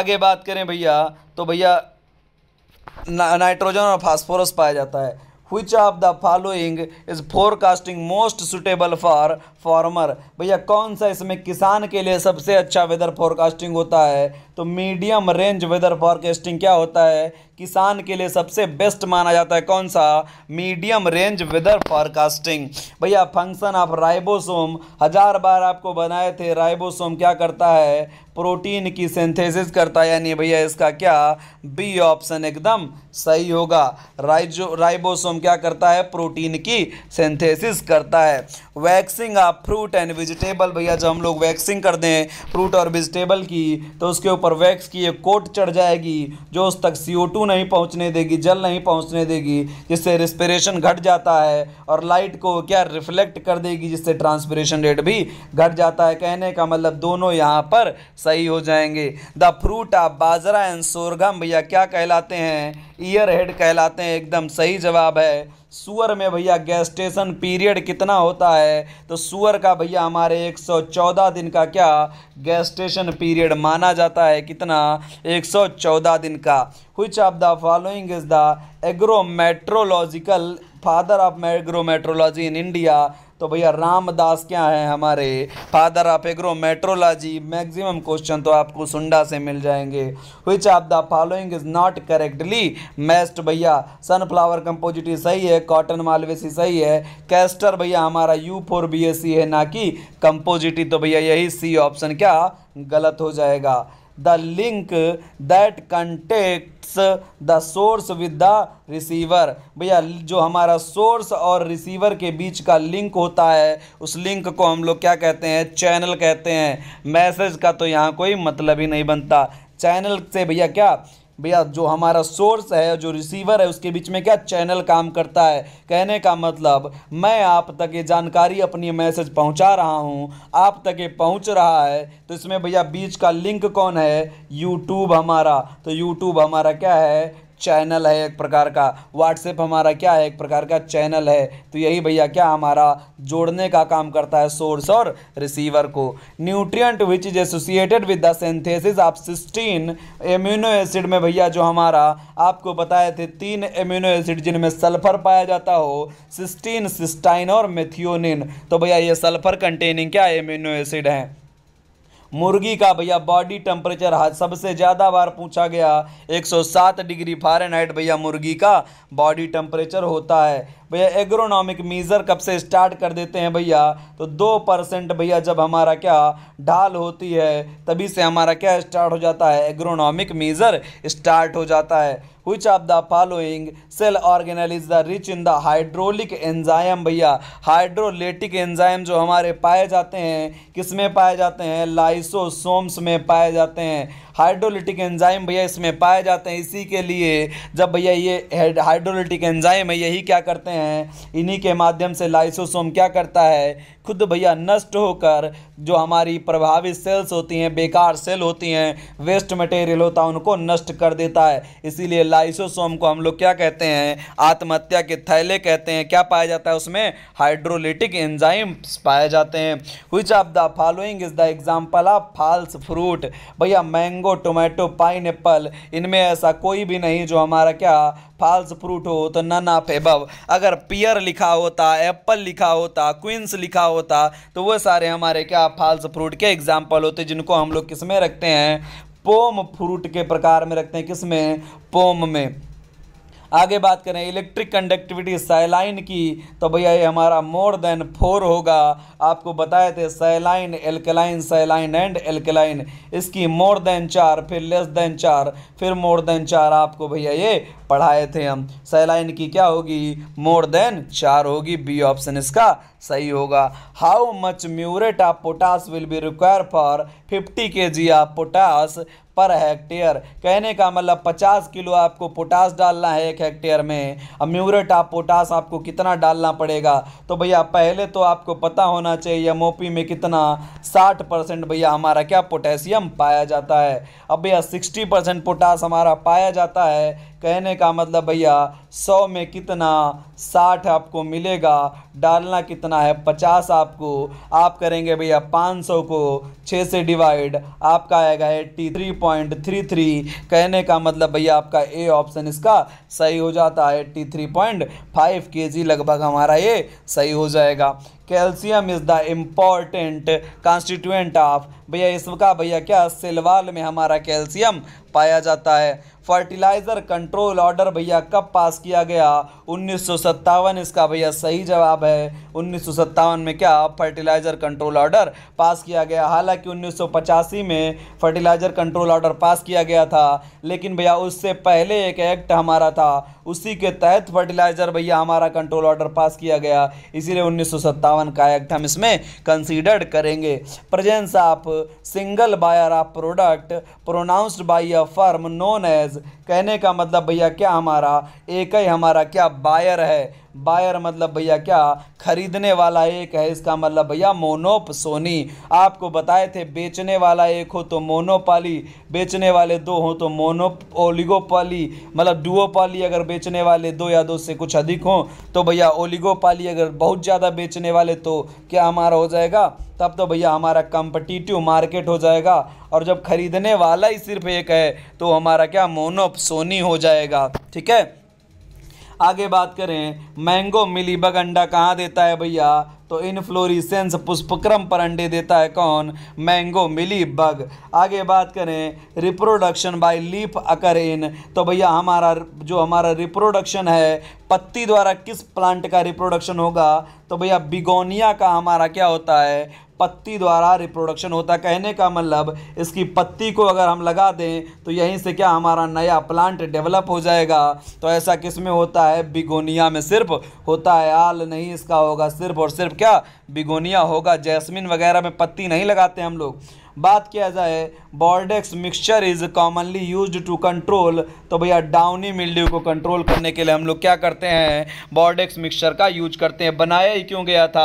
आगे बात करें भैया तो भैया ना, नाइट्रोजन और फास्फोरस पाया जाता है which of the following is forecasting most suitable for farmer भैया कौन सा इसमें किसान के लिए सबसे अच्छा वेदर फॉरकास्टिंग होता है तो मीडियम रेंज वेदर फॉरकास्टिंग क्या होता है किसान के लिए सबसे बेस्ट माना जाता है कौन सा मीडियम रेंज वेदर फॉरकास्टिंग भैया फंक्शन ऑफ राइबोसोम हज़ार बार आपको बनाए थे राइबोसोम क्या करता है प्रोटीन की सिंथेसिस करता है यानी भैया इसका क्या बी ऑप्शन एकदम सही होगा राइजो राइबोसोम क्या करता है प्रोटीन की सिंथेसिस करता है waxing of fruit and vegetable भैया जब हम लोग वैक्सिंग कर दें फ्रूट और वेजिटेबल की तो उसके ऊपर वैक्स की एक कोट चढ़ जाएगी जो उस तक सी नहीं पहुँचने देगी जल नहीं पहुँचने देगी जिससे रिस्परेशन घट जाता है और लाइट को क्या रिफ्लेक्ट कर देगी जिससे ट्रांसपरेशन रेट भी घट जाता है कहने का मतलब दोनों यहाँ पर सही हो जाएंगे द फ्रूट ऑफ बाजरा एंड सोरगम भैया क्या कहलाते हैं ईयर हेड कहलाते हैं एकदम सही जवाब है सुअर में भैया गैस्टेशन पीरियड कितना होता है तो सुअर का भैया हमारे 114 दिन का क्या गैस्टेशन पीरियड माना जाता है कितना 114 दिन का which of the following is the agrometeorological father of agrometeorology in India तो भैया रामदास क्या है हमारे father of agrometeorology maximum question तो आपको सुंडा से मिल जाएंगे which of the following is not correctly मेस्ट भैया सनफ्लावर कंपोजिट सही है कॉटन मालवेसी सही है कैस्टर भैया हमारा U four B S C है ना कि कंपोजिटी तो भैया यही सी ऑप्शन क्या गलत हो जाएगा the link that contacts the source with the receiver भैया जो हमारा सोर्स और रिसीवर के बीच का लिंक होता है उस लिंक को हम लोग क्या कहते हैं चैनल कहते हैं मैसेज का तो यहाँ कोई मतलब ही नहीं बनता चैनल से भैया क्या भैया जो हमारा सोर्स है जो रिसीवर है उसके बीच में क्या चैनल काम करता है कहने का मतलब मैं आप तक ये जानकारी अपनी मैसेज पहुंचा रहा हूं आप तक ये पहुंच रहा है तो इसमें भैया बीच का लिंक कौन है यूट्यूब हमारा तो यूट्यूब हमारा क्या है चैनल है एक प्रकार का व्हाट्सएप हमारा क्या है एक प्रकार का चैनल है तो यही भैया क्या हमारा जोड़ने का काम करता है सोर्स और रिसीवर को nutrient which is associated with the synthesis of cysteine amino acid में भैया जो हमारा आपको बताए थे तीन एम्यूनो एसिड जिनमें सल्फर पाया जाता हो सिस्टीन सिस्टाइन और मेथियोनिन तो भैया ये सल्फर कंटेनिंग क्या एम्यूनो एसिड हैं मुर्गी का भैया बॉडी टेम्परेचर सबसे ज़्यादा बार पूछा गया 107 डिग्री फारेनहाइट भैया मुर्गी का बॉडी टेम्परेचर होता है भैया एग्रोनॉमिक मीज़र कब से स्टार्ट कर देते हैं भैया तो दो परसेंट भैया जब हमारा क्या ढाल होती है तभी से हमारा क्या स्टार्ट हो जाता है एग्रोनॉमिक मीज़र स्टार्ट हो जाता है which of the following cell organelle is the rich in the hydraulic enzyme भैया हाइड्रोलेटिक एंजाइम जो हमारे पाए जाते हैं किस में पाए जाते हैं लाइसोसोम्स में पाए जाते हैं हाइड्रोलिटिक एंजाइम भैया इसमें पाए जाते हैं इसी के लिए जब भैया ये हाइड्रोलिटिक एंजाइम है यही क्या करते हैं इन्हीं के माध्यम से लाइसोसोम क्या करता है खुद भैया नष्ट होकर जो हमारी प्रभावित सेल्स होती हैं बेकार सेल होती हैं वेस्ट मटेरियल होता है उनको नष्ट कर देता है इसीलिए लाइसोसोम को हम लोग क्या कहते हैं आत्महत्या के थैले कहते हैं क्या पाया जाता है उसमें हाइड्रोलिटिक एंजाइम्स पाए जाते हैं which of the following is the example of false fruit भैया मैंगो मैंगो टोमेटो पाइन इनमें ऐसा कोई भी नहीं जो हमारा क्या फाल्स फ्रूट हो तो नन ऑफ एबव अगर पियर लिखा होता एप्पल लिखा होता क्विंस लिखा होता तो वो सारे हमारे क्या फाल्स फ्रूट के एग्जाम्पल होते जिनको हम लोग किस में रखते हैं पोम फ्रूट के प्रकार में रखते हैं किस में पोम में आगे बात करें इलेक्ट्रिक कंडक्टिविटी सैलाइन की तो भैया ये हमारा मोर देन फोर होगा आपको बताए थे saline alkaline saline and alkaline इसकी मोर देन चार फिर लेस देन चार फिर मोर देन चार आपको भैया ये पढ़ाए थे हम सैलाइन की क्या होगी मोर देन चार होगी बी ऑप्शन इसका सही होगा how much muriate of potash will be require for fifty K G of potash per hectare कहने का मतलब 50 किलो आपको पोटास डालना है एक हेक्टेयर में अब म्यूरेट ऑफ पोटास आपको कितना डालना पड़ेगा तो भैया पहले तो आपको पता होना चाहिए एम में कितना 60 परसेंट भैया हमारा क्या पोटेशियम पाया जाता है अब भैया 60 परसेंट पोटास हमारा पाया जाता है कहने का मतलब भैया सौ में कितना साठ आपको मिलेगा डालना कितना है पचास आपको आप करेंगे भैया पाँच सौ को छः से डिवाइड आपका आएगा eighty three point three three कहने का मतलब भैया आपका ए ऑप्शन इसका सही हो जाता है एट्टी थ्री पॉइंट फाइव के जी लगभग हमारा ये सही हो जाएगा calcium is the important constituent of भैया इसका भैया क्या सिलवाल में हमारा कैल्शियम पाया जाता है फर्टिलाइज़र कंट्रोल ऑर्डर भैया कब पास किया गया उन्नीस इसका भैया सही जवाब है उन्नीस में क्या फर्टिलाइज़र कंट्रोल ऑर्डर पास किया गया हालांकि उन्नीस में फर्टिलाइज़र कंट्रोल ऑर्डर पास किया गया था लेकिन भैया उससे पहले एक एक्ट हमारा था उसी के तहत फर्टिलाइज़र भैया हमारा कंट्रोल ऑर्डर पास किया गया इसीलिए उन्नीस का एक्ट हम इसमें कंसिडर्ड करेंगे presence of single buyer of product pronounced by a firm known as कहने का मतलब भैया क्या हमारा एक ही हमारा क्या बायर है बायर मतलब भैया क्या खरीदने वाला एक है इसका मतलब भैया मोनोप सोनी आपको बताए थे बेचने वाला एक हो तो मोनोपाली बेचने वाले दो हो तो मोनोप ओलिगोपाली मतलब डुओपाली अगर बेचने वाले दो या दो से कुछ अधिक हों तो भैया ओलिगोपाली अगर बहुत ज़्यादा बेचने वाले तो क्या हमारा हो जाएगा तब तो भैया हमारा कंपटीटिव मार्केट हो जाएगा और जब खरीदने वाला ही सिर्फ एक है तो हमारा क्या मोनोप सोनी हो जाएगा ठीक है आगे बात करें मैंगो मिलीबग अंडा कहाँ देता है भैया तो इन फ्लोरिसेंस पुष्पक्रम पर अंडे देता है कौन मैंगो मिली बग आगे बात करें reproduction by leaf occur in तो भैया हमारा जो हमारा रिप्रोडक्शन है पत्ती द्वारा किस प्लांट का रिप्रोडक्शन होगा तो भैया बिगोनिया का हमारा क्या होता है पत्ती द्वारा रिप्रोडक्शन होता है कहने का मतलब इसकी पत्ती को अगर हम लगा दें तो यहीं से क्या हमारा नया प्लांट डेवलप हो जाएगा तो ऐसा किस में होता है बिगोनिया में सिर्फ होता है आल नहीं इसका होगा सिर्फ और सिर्फ क्या बिगोनिया होगा जैस्मिन वगैरह में पत्ती नहीं लगाते हम लोग बात किया जाए bordeaux mixture is commonly use to control तो भैया डाउनी मिल्ड्यू को कंट्रोल करने के लिए हम लोग क्या करते हैं बॉर्डेक्स मिक्सचर का यूज करते हैं बनाया ही क्यों गया था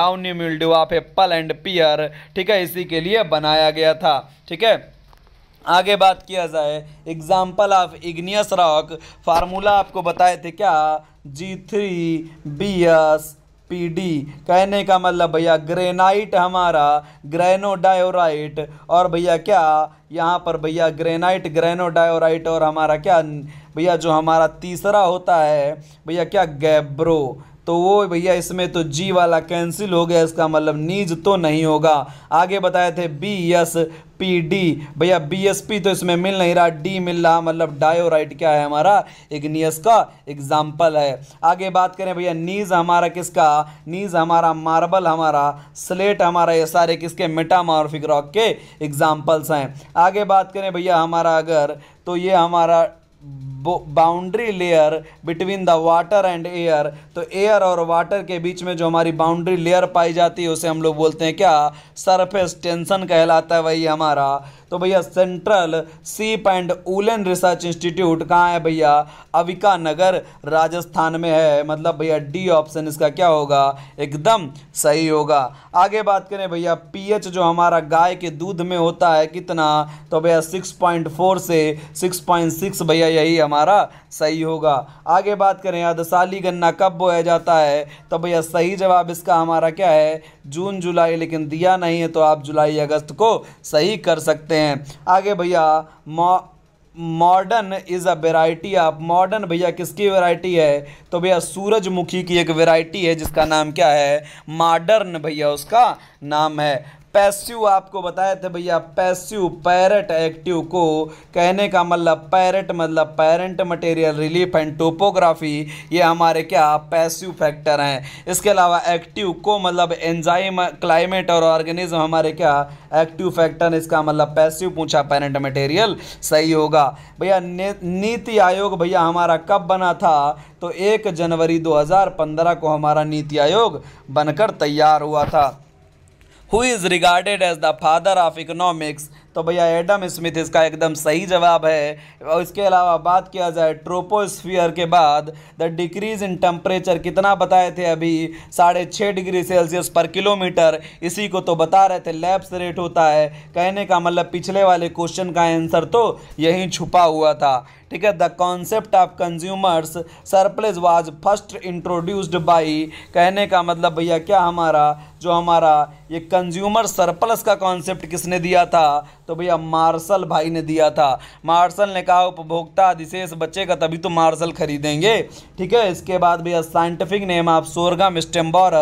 downy mildew of apple and pear ठीक है इसी के लिए बनाया गया था ठीक है आगे बात किया जाए example of igneous rock formula आपको बताए थे क्या जी थ्री बी एस पीडी कहने का मतलब भैया ग्रेनाइट हमारा ग्रेनोडायोराइट और भैया क्या यहाँ पर भैया ग्रेनाइट ग्रेनोडायोराइट और हमारा क्या भैया जो हमारा तीसरा होता है भैया क्या गैब्रो तो वो भैया इसमें तो जी वाला कैंसिल हो गया इसका मतलब नीज तो नहीं होगा आगे बताए थे बी एस पी डी भैया बी एस पी तो इसमें मिल नहीं रहा डी मिल रहा मतलब डायोराइट क्या है हमारा इग्नियस का एग्जाम्पल है आगे बात करें भैया नीज हमारा किसका नीज हमारा मार्बल हमारा स्लेट हमारा ये सारे किसके मेटामॉर्फिक रॉक के एग्जाम्पल्स हैं आगे बात करें भैया हमारा अगर तो ये हमारा boundary layer between the water and air तो एयर और वाटर के बीच में जो हमारी बाउंड्री लेयर पाई जाती है उसे हम लोग बोलते हैं क्या सरफेस टेंशन कहलाता है वही हमारा तो भैया सेंट्रल सीप एंड उलन रिसर्च इंस्टीट्यूट कहाँ है भैया अविका नगर राजस्थान में है मतलब भैया डी ऑप्शन इसका क्या होगा एकदम सही होगा आगे बात करें भैया पीएच जो हमारा गाय के दूध में होता है कितना तो भैया 6.4 से 6.6 भैया यही हमारा सही होगा आगे बात करें अदसाली गन्ना कब बोया जाता है तो भैया सही जवाब इसका हमारा क्या है जून जुलाई लेकिन दिया नहीं है तो आप जुलाई अगस्त को सही कर सकते हैं आगे भैया मॉडर्न इज़ अ वेराइटी आप मॉडर्न भैया किसकी वेराइटी है तो भैया सूरजमुखी की एक वेराइटी है जिसका नाम क्या है मॉडर्न भैया उसका नाम है पैस्यू आपको बताए थे भैया पैस्यू पैरट एक्टिव को कहने का मतलब पैरट मतलब parent material relief and topography ये हमारे क्या पैस्यू फैक्टर हैं इसके अलावा एक्टिव को मतलब एंजाइम क्लाइमेट और ऑर्गेनिज्म हमारे क्या एक्टिव फैक्टर इसका मतलब पैस्यू पूछा पैरेंट मटेरियल सही होगा भैया नीति आयोग भैया हमारा कब बना था तो एक जनवरी 2015 को हमारा नीति आयोग बनकर तैयार हुआ था who is regarded as the father of economics तो भैया एडम स्मिथ इसका एकदम सही जवाब है और इसके अलावा बात किया जाए ट्रोपोस्फियर के बाद द डिक्रीज इन टेम्परेचर कितना बताए थे अभी साढ़े छः डिग्री सेल्सियस पर किलोमीटर इसी को तो बता रहे थे लैप्स रेट होता है कहने का मतलब पिछले वाले क्वेश्चन का आंसर तो यहीं छुपा हुआ था ठीक है the concept of consumers surplus was first introduced by कहने का मतलब भैया क्या हमारा जो हमारा ये कंज्यूमर सरप्लस का कॉन्सेप्ट किसने दिया था तो भैया मार्शल भाई ने दिया था मार्शल ने कहा उपभोक्ता अधिशेष का तभी तो मार्शल खरीदेंगे ठीक है इसके बाद भैया साइंटिफिक नेम आप सोरगम स्टेम्बॉर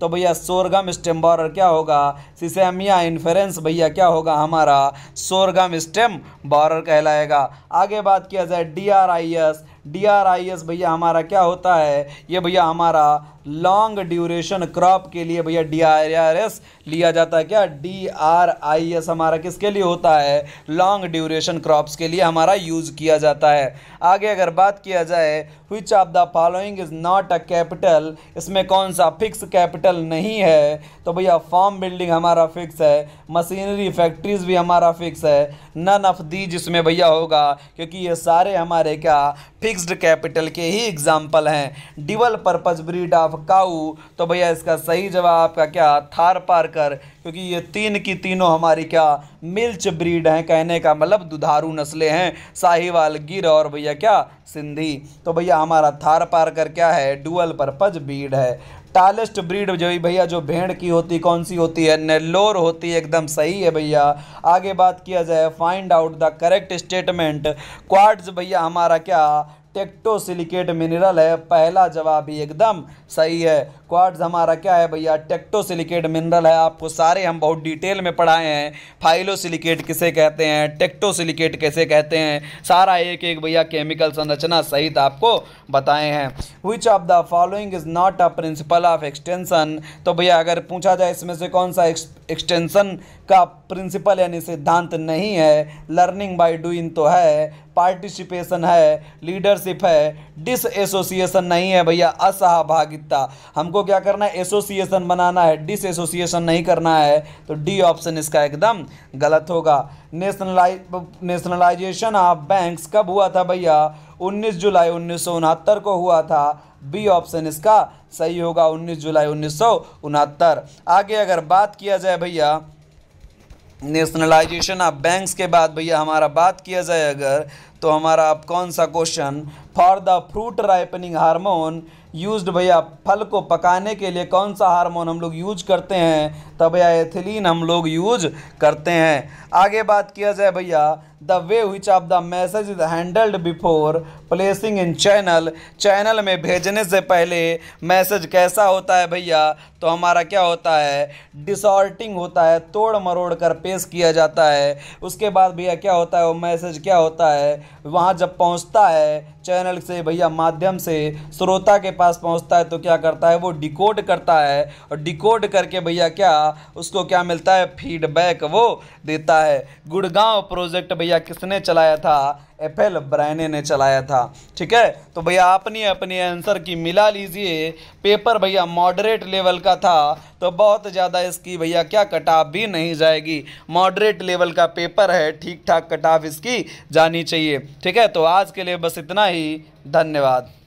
तो भैया सोरगम स्टेम्बॉर क्या होगा सिसेमिया इन्फ्रेंस भैया क्या होगा हमारा सोरगम स्टेम बॉर कहलाएगा आगे बात किया as a DRIS D R I S भैया हमारा क्या होता है ये भैया हमारा लॉन्ग ड्यूरेशन क्रॉप के लिए भैया डी आर आर एस लिया जाता है क्या डी आर आई एस हमारा किसके लिए होता है लॉन्ग ड्यूरेशन क्रॉप्स के लिए हमारा यूज़ किया जाता है आगे अगर बात किया जाए which of the following is not a capital इसमें कौन सा फिक्स कैपिटल नहीं है तो भैया फॉर्म बिल्डिंग हमारा फिक्स है मशीनरी फैक्ट्रीज़ भी हमारा फिक्स है नन ऑफ दी जिसमें भैया होगा क्योंकि ये सारे हमारे क्या फिक्स फिक्स्ड कैपिटल के ही एग्जाम्पल हैं dual purpose breed of cow तो भैया इसका सही जवाब आपका क्या थार पारकर क्योंकि ये तीन की तीनों हमारी क्या मिल्च ब्रीड हैं कहने का मतलब दुधारू नस्लें हैं साहिवाल गिर और भैया क्या सिंधी तो भैया हमारा थार पारकर क्या है डुअल पर्पज ब्रीड है टालेस्ट ब्रीड जो भैया जो भेड़ की होती कौन सी होती है नेल्लोर होती है एकदम सही है भैया आगे बात किया जाए find out the correct statement quartz भैया हमारा क्या टेक्टोसिलिकेट मिनरल है पहला जवाब ही एकदम सही है क्वार्ट्ज हमारा क्या है भैया टेक्टोसिलिकेट मिनरल है आपको सारे हम बहुत डिटेल में पढ़ाए हैं फाइलोसिलिकेट किसे कहते हैं टेक्टोसिलिकेट कैसे कहते हैं सारा एक एक भैया केमिकल संरचना सहित आपको बताए हैं which of the following is not a principle of extension तो भैया अगर पूछा जाए इसमें से कौन सा एक्सटेंसन का प्रिंसिपल यानी सिद्धांत नहीं है लर्निंग बाई डूइंग तो है पार्टिसिपेशन है लीडरशिप है डिस एसोसिएशन नहीं है भैया असहभागिता हमको क्या करना है एसोसिएशन बनाना है डिस एसोसिएशन नहीं करना है तो डी ऑप्शन इसका एकदम गलत होगा नेशनलाइज नेशनलाइजेशन ऑफ बैंक्स कब हुआ था भैया 19 जुलाई उन्नीस को हुआ था बी ऑप्शन इसका सही होगा 19 जुलाई उन्नीस आगे अगर बात किया जाए भैया नेशनलाइजेशन ऑफ बैंक्स के बाद भैया हमारा बात किया जाए अगर तो हमारा आप कौन सा question for the fruit ripening hormone used भैया फल को पकाने के लिए कौन सा हार्मोन हम लोग यूज करते हैं तो भैया एथिलीन हम लोग यूज करते हैं आगे बात किया जाए भैया the way which of the message is handled before placing in channel channel में भेजने से पहले मैसेज कैसा होता है भैया तो हमारा क्या होता है डिसऑर्टिंग होता है तोड़ मरोड़ कर पेश किया जाता है उसके बाद भैया क्या होता है वो मैसेज क्या होता है वहाँ जब पहुँचता है चैनल से भैया माध्यम से श्रोता के पास पहुँचता है तो क्या करता है वो डिकोड करता है और डिकोड करके भैया क्या उसको क्या मिलता है फीडबैक वो देता है गुड़गांव प्रोजेक्ट भैया किसने चलाया था एफ एल ब्रायने ने चलाया था ठीक है तो भैया अपनी अपने आंसर की मिला लीजिए पेपर भैया मॉडरेट लेवल का था तो बहुत ज़्यादा इसकी भैया क्या कटाव भी नहीं जाएगी मॉडरेट लेवल का पेपर है ठीक ठाक कटाव इसकी जानी चाहिए ठीक है तो आज के लिए बस इतना ही धन्यवाद